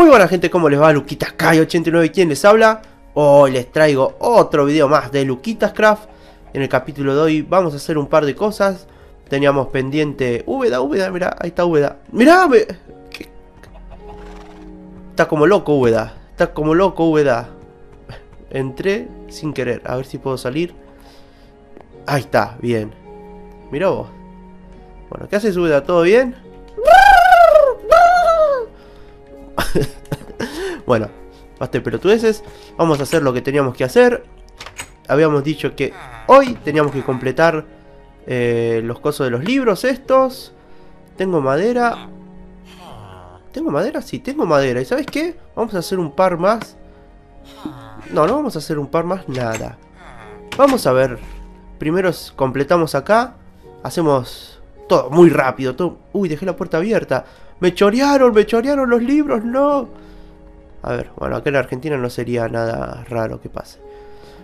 Muy buena gente, ¿cómo les va? Luquitas Kai89, ¿quién les habla? Hoy les traigo otro video más de Luquitas Craft. En el capítulo de hoy vamos a hacer un par de cosas. Teníamos pendiente... Úbeda, Úbeda, mira, ahí está Úbeda. mira, Está como loco Úbeda. Está como loco Úbeda. Entré sin querer, a ver si puedo salir. Ahí está, bien. Mirá vos. Bueno, ¿qué haces Úbeda? ¿Todo bien? Bueno, basta de pelotudeces. Vamos a hacer lo que teníamos que hacer. Habíamos dicho que hoy teníamos que completar eh, los cosos de los libros estos. Tengo madera. ¿Tengo madera? Sí, tengo madera. ¿Y sabes qué? Vamos a hacer un par más. No, no vamos a hacer un par más nada. Vamos a ver. Primero completamos acá. Hacemos todo muy rápido. Uy, dejé la puerta abierta. Me chorearon, me chorearon los libros, no. A ver, bueno, acá en Argentina no sería nada raro que pase.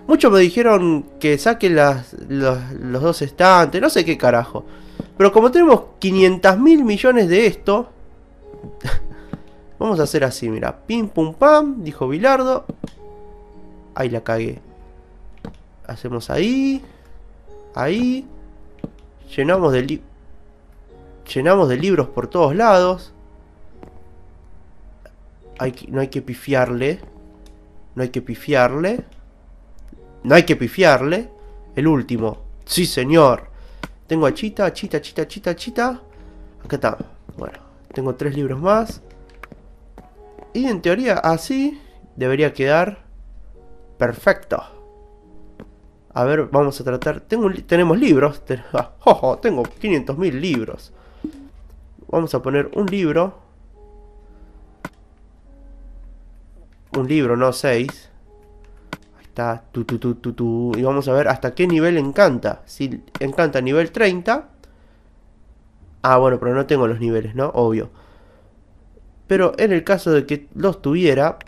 Muchos me dijeron que saque las, los, dos estantes, no sé qué carajo. Pero como tenemos 500 mil millones de esto, vamos a hacer así, mira. Pim pum pam, dijo Bilardo. Ahí la cagué. Hacemos ahí. Ahí. Llenamos de, llenamos de libros por todos lados no hay que pifiarle. No hay que pifiarle. No hay que pifiarle. El último. Sí, señor. Tengo a Chita, achita achita Chita, Acá está. Bueno, tengo tres libros más. Y en teoría así debería quedar perfecto. A ver, vamos a tratar... Tengo, tenemos libros. Ah, tengo 500.000 libros. Vamos a poner un libro Un libro, no 6. Ahí está. Tu, tu, tu, Y vamos a ver hasta qué nivel encanta. Si encanta nivel 30. Ah, bueno, pero no tengo los niveles, ¿no? Obvio. Pero en el caso de que los tuviera,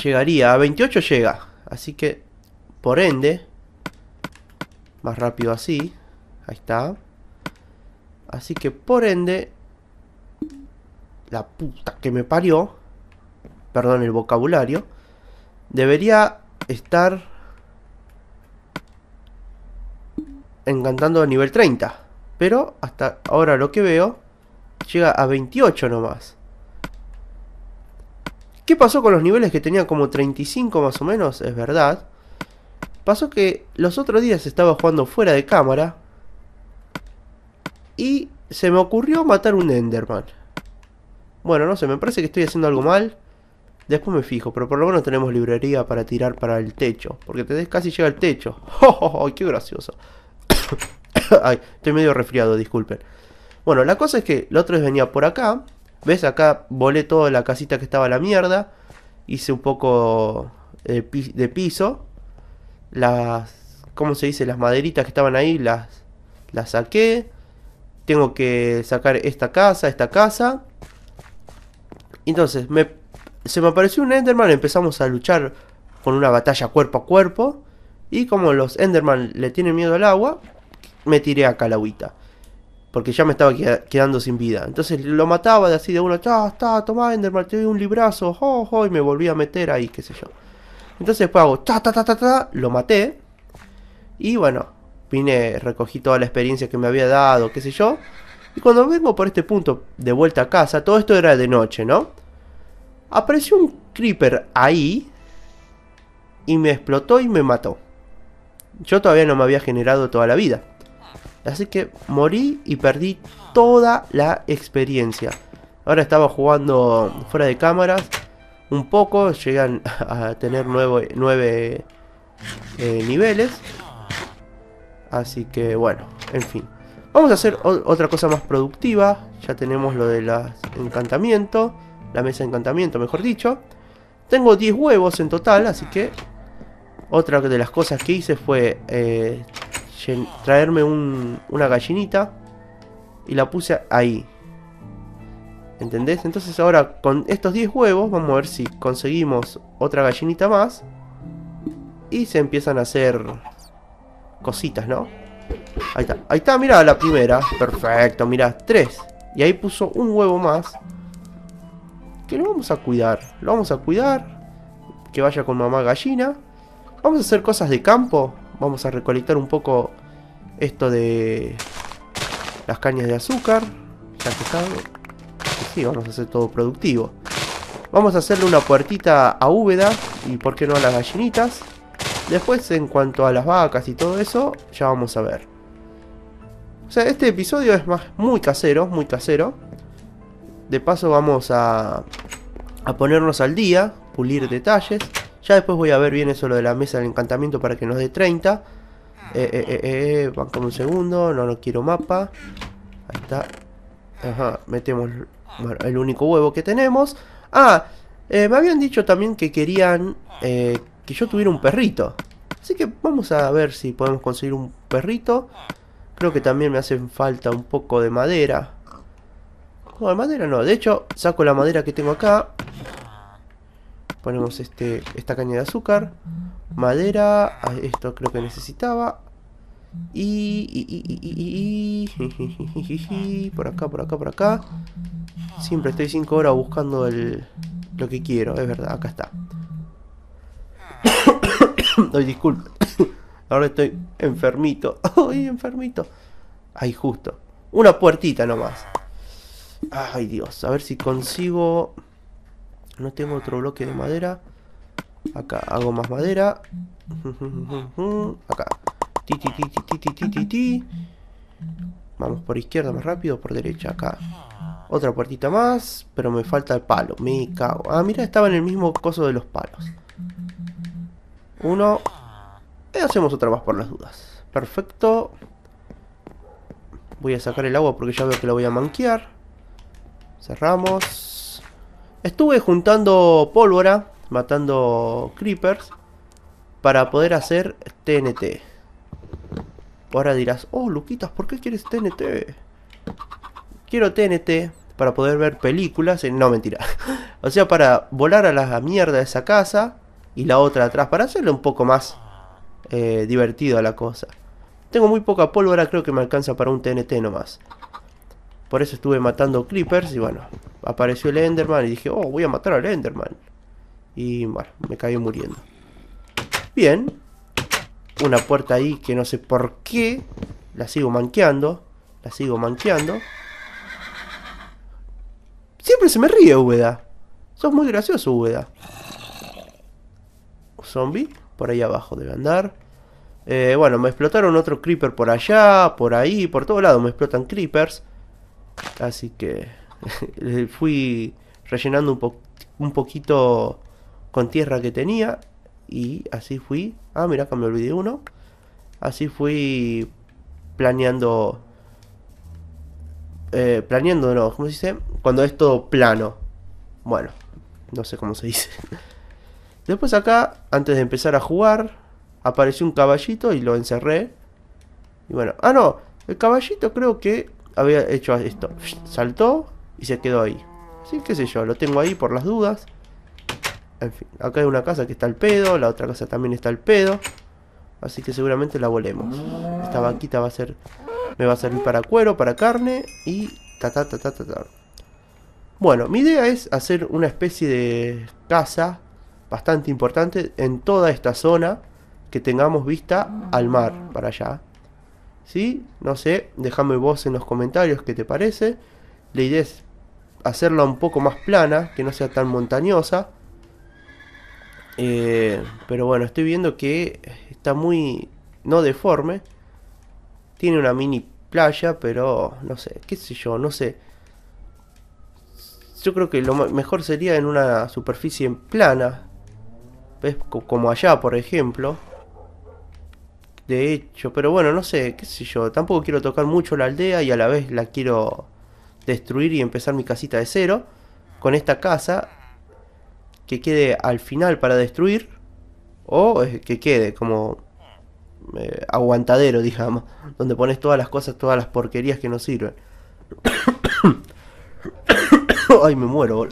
llegaría a 28 llega. Así que, por ende, más rápido así. Ahí está. Así que, por ende, la puta que me parió perdón, el vocabulario, debería estar encantando a nivel 30. Pero hasta ahora lo que veo llega a 28 nomás. ¿Qué pasó con los niveles que tenía como 35 más o menos? Es verdad. Pasó que los otros días estaba jugando fuera de cámara. Y se me ocurrió matar un Enderman. Bueno, no sé, me parece que estoy haciendo algo mal. Después me fijo, pero por lo menos tenemos librería para tirar para el techo. Porque te des casi llega el techo. Oh, oh, ¡Oh, qué gracioso! estoy medio resfriado, disculpen. Bueno, la cosa es que el otro vez venía por acá. ¿Ves? Acá volé toda la casita que estaba la mierda. Hice un poco eh, de, piso. Las. ¿Cómo se dice? Las maderitas que estaban ahí las, las saqué. Tengo que sacar esta casa, esta casa. Entonces me se me apareció un Enderman, empezamos a luchar con una batalla cuerpo a cuerpo. Y como los Enderman le tienen miedo al agua, me tiré acá a la agüita. Porque ya me estaba quedando sin vida. Entonces lo mataba de así de uno, ta está, toma Enderman, te doy un librazo, oh, y me volví a meter ahí, qué sé yo. Entonces después hago, ta, ta, ta, ta, ta, lo maté. Y bueno, vine, recogí toda la experiencia que me había dado, qué sé yo. Y cuando vengo por este punto de vuelta a casa, todo esto era de noche, ¿no? Apareció un creeper ahí y me explotó y me mató. Yo todavía no me había generado toda la vida. Así que morí y perdí toda la experiencia. Ahora estaba jugando fuera de cámaras un poco. Llegan a tener nueve eh, niveles. Así que bueno, en fin. Vamos a hacer otra cosa más productiva. Ya tenemos lo de los encantamientos la mesa de encantamiento, mejor dicho. Tengo 10 huevos en total, así que otra de las cosas que hice fue eh, traerme una gallinita y la puse ahí. ¿Entendés? Entonces ahora con estos 10 huevos vamos a ver si conseguimos otra gallinita más. Y se empiezan a hacer cositas, ¿no? Ahí está, ahí está, mira la primera. Perfecto, mira, 3. Y ahí puso un huevo más que lo vamos a cuidar. Lo vamos a cuidar. Que vaya con mamá gallina. Vamos a hacer cosas de campo. Vamos a recolectar un poco esto de las cañas de azúcar. Ya que está... Sí, vamos a hacer todo productivo. Vamos a hacerle una puertita a Úbeda y por qué no a las gallinitas. Después en cuanto a las vacas y todo eso, ya vamos a ver. O sea, este episodio es más muy casero, muy casero. De paso vamos a a ponernos al día, pulir detalles. Ya después voy a ver bien eso de la mesa del encantamiento para que nos dé 30. Eh, eh, eh, eh, eh un segundo, no, no quiero mapa. Ahí está. Ajá, metemos el único huevo que tenemos. Ah, eh, me habían dicho también que querían eh, que yo tuviera un perrito. Así que vamos a ver si podemos conseguir un perrito. Creo que también me hacen falta un poco de madera. No, de madera no. De hecho, saco la madera que tengo acá. Ponemos este, esta caña de azúcar, madera, esto creo que necesitaba. Y, por acá, por acá, por acá. Siempre estoy 5 horas buscando lo que quiero, es verdad, acá está. Ay, Ahora estoy enfermito. Ay, enfermito. Ahí justo. Una puertita nomás. Ay, Dios. A ver si consigo... No tengo otro bloque de madera. Acá hago más madera. Acá. Vamos por izquierda más rápido, por derecha acá. Otra puertita más, pero me falta el palo. Me cago. Ah, mira, estaba en el mismo coso de los palos. Uno. Y eh, hacemos otra más por las dudas. Perfecto. Voy a sacar el agua porque ya veo que la voy a manquear. Cerramos. Estuve juntando pólvora, matando creepers, para poder hacer TNT. Ahora dirás, oh Luquitas, ¿por qué quieres TNT? Quiero TNT para poder ver películas. No, mentira. o sea, para volar a la mierda de esa casa y la otra atrás, para hacerle un poco más eh, divertido a la cosa. Tengo muy poca pólvora, creo que me alcanza para un TNT nomás. Por eso estuve matando Creepers y bueno, apareció el Enderman y dije, oh, voy a matar al Enderman. Y bueno, me caí muriendo. Bien. Una puerta ahí que no sé por qué. La sigo manqueando. La sigo manqueando. Siempre se me ríe, Ubeda. Sos muy gracioso, Ubeda. Zombie. Por ahí abajo debe andar. Eh, bueno, me explotaron otro creeper por allá, por ahí, por todo lado me explotan creepers. Así que fui rellenando un, un poquito con tierra que tenía y así fui. Ah, mira, que me olvidé uno. Así fui planeando. Eh, planeando, no, ¿cómo se dice? Cuando es todo plano. Bueno, no sé cómo se dice. Después acá, antes de empezar a jugar, apareció un caballito y lo encerré. Y bueno, ah no, el caballito creo que había hecho esto. Saltó y se quedó ahí. Así que sé yo, lo tengo ahí por las dudas. En fin, acá hay una casa que está al pedo, la otra casa también está al pedo. Así que seguramente la volemos. Esta banquita va a ser. Me va a servir para cuero, para carne y. ta, ta, ta, ta, ta. Bueno, mi idea es hacer una especie de casa bastante importante en toda esta zona que tengamos vista al mar para allá. ¿sí? No sé, déjame vos en los comentarios qué te parece. La idea es hacerla un poco más plana, que no sea tan montañosa. Eh, pero bueno, estoy viendo que está muy no deforme. Tiene una mini playa, pero no sé, qué sé yo, no sé. Yo creo que lo mejor sería en una superficie plana. ¿Ves? Como allá, por ejemplo. De hecho, pero bueno, no sé, qué sé yo. Tampoco quiero tocar mucho la aldea y a la vez la quiero destruir y empezar mi casita de cero. Con esta casa que quede al final para destruir. O eh, que quede como eh, aguantadero, digamos. Donde pones todas las cosas, todas las porquerías que no sirven. Ay, me muero,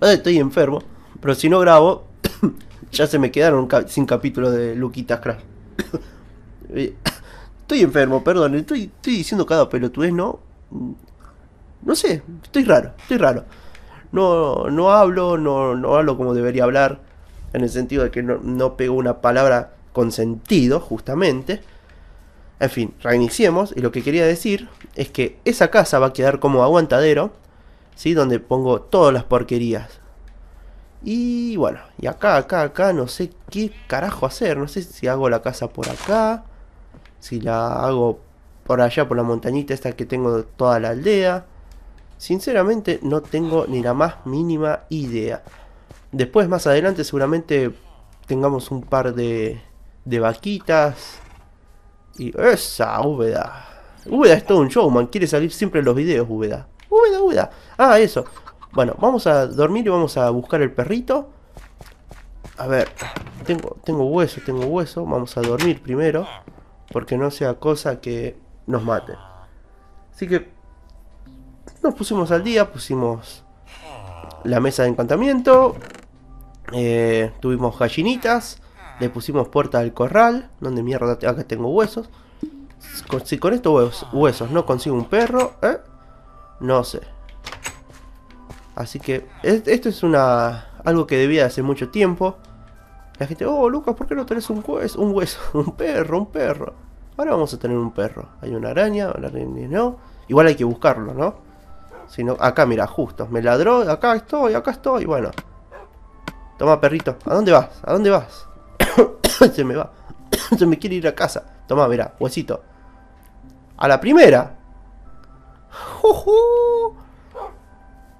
Estoy enfermo. Pero si no grabo, ya se me quedaron sin capítulos de Luquitas Crash Eh, estoy enfermo, perdón, estoy, diciendo cada es ¿no? Mm, no sé, estoy raro, estoy raro. No, no hablo, no, no hablo como debería hablar, en el sentido de que no, no pego una palabra con sentido, justamente. En fin, reiniciemos y lo que quería decir es que esa casa va a quedar como aguantadero, ¿sí? Donde pongo todas las porquerías, y bueno, y acá, acá, acá, no sé qué carajo hacer. No sé si hago la casa por acá. Si la hago por allá, por la montañita esta que tengo toda la aldea. Sinceramente no tengo ni la más mínima idea. Después, más adelante, seguramente tengamos un par de, de vaquitas. Y esa, Úbeda. Úbeda es todo un showman, quiere salir siempre los videos, Úbeda. Úbeda, Úbeda. Ah, eso. Bueno, vamos a dormir y vamos a buscar el perrito. A ver, tengo, tengo hueso, tengo hueso. Vamos a dormir primero. Porque no sea cosa que nos mate. Así que nos pusimos al día, pusimos la mesa de encantamiento. Eh, tuvimos gallinitas. Le pusimos puerta al corral. Donde mierda acá tengo huesos. Con, si con estos huesos, huesos no consigo un perro, ¿eh? No sé. Así que esto es una algo que debía hace mucho tiempo. La gente, oh Lucas, ¿por qué no tenés un hueso? Un hueso, un perro, un perro. Ahora vamos a tener un perro. Hay una araña, una araña no. Igual hay que buscarlo, ¿no? Sino, acá, mira, justo. Me ladró, acá estoy, acá estoy. Bueno. Toma, perrito. ¿A dónde vas? ¿A dónde vas? Se me va. Se me quiere ir a casa. Toma, mira, huesito. A la primera. ¡Jujú!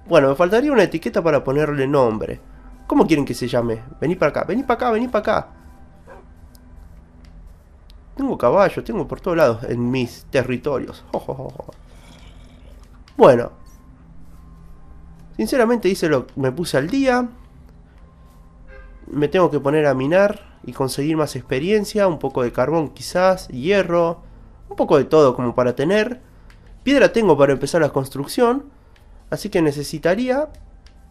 Bueno, me faltaría una etiqueta para ponerle nombre. ¿Cómo quieren que se llame? Vení para acá, vení para acá, vení para acá. Tengo caballos, tengo por todos lados en mis territorios. Bueno. Sinceramente hice lo me puse al día. Me tengo que poner a minar y conseguir más experiencia, un poco de carbón quizás, hierro, un poco de todo como para tener. Piedra tengo para empezar la construcción. Así que necesitaría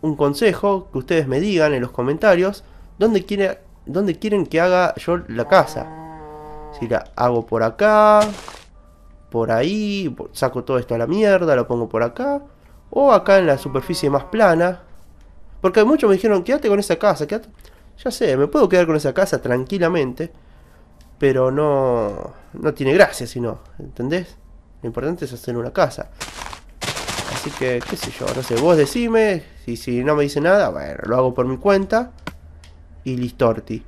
un consejo que ustedes me digan en los comentarios dónde, quiere, dónde quieren que haga yo la casa. Si la hago por acá, por ahí, saco todo esto a la mierda, lo pongo por acá. O acá en la superficie más plana. Porque muchos me dijeron, quédate con esa casa, quédate. Ya sé, me puedo quedar con esa casa tranquilamente. Pero no, no tiene gracia si no, ¿entendés? Lo importante es hacer una casa. Así que, qué sé yo, no sé, vos decime. Y si no me dice nada, bueno, lo hago por mi cuenta. Y listorti.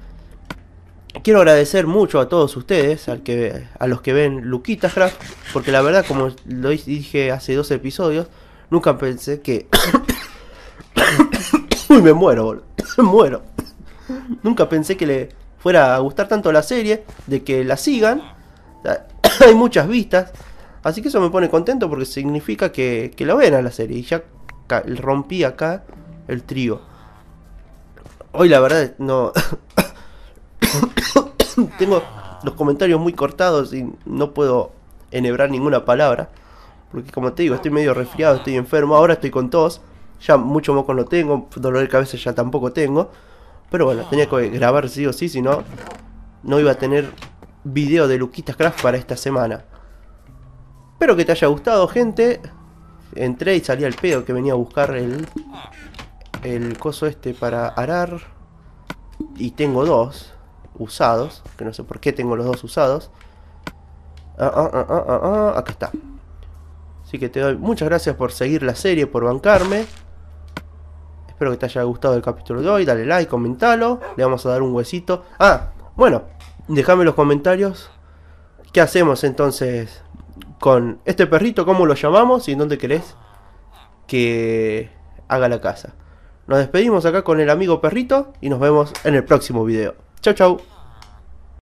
Quiero agradecer mucho a todos ustedes, al que, a los que ven luquita Craft, porque la verdad, como lo dije hace dos episodios, nunca pensé que... Uy, me muero, boludo. me muero. nunca pensé que le fuera a gustar tanto la serie, de que la sigan. Hay muchas vistas, Así que eso me pone contento porque significa que, que lo ven a la serie. Y ya rompí acá el trío. Hoy la verdad no... Tengo los comentarios muy cortados y no puedo enhebrar ninguna palabra. Porque como te digo, estoy medio resfriado, estoy enfermo, ahora estoy con tos. Ya mucho moco lo tengo, dolor de cabeza ya tampoco tengo. Pero bueno, tenía que grabar sí o sí, si no, no iba a tener video de Luquitas Craft para esta semana. Espero que te haya gustado, gente. Entré y salí al pedo que venía a buscar el, el coso este para arar. Y tengo dos usados, que no sé por qué tengo los dos usados. Ah ah ah, ah, ah, ah, acá está. Así que te doy muchas gracias por seguir la serie, por bancarme. Espero que te haya gustado el capítulo de hoy. Dale like, comentalo. Le vamos a dar un huesito. Ah, bueno, déjame los comentarios. ¿Qué hacemos entonces con este perrito, cómo lo llamamos y en dónde querés que haga la casa. Nos despedimos acá con el amigo perrito y nos vemos en el próximo video. chao chau.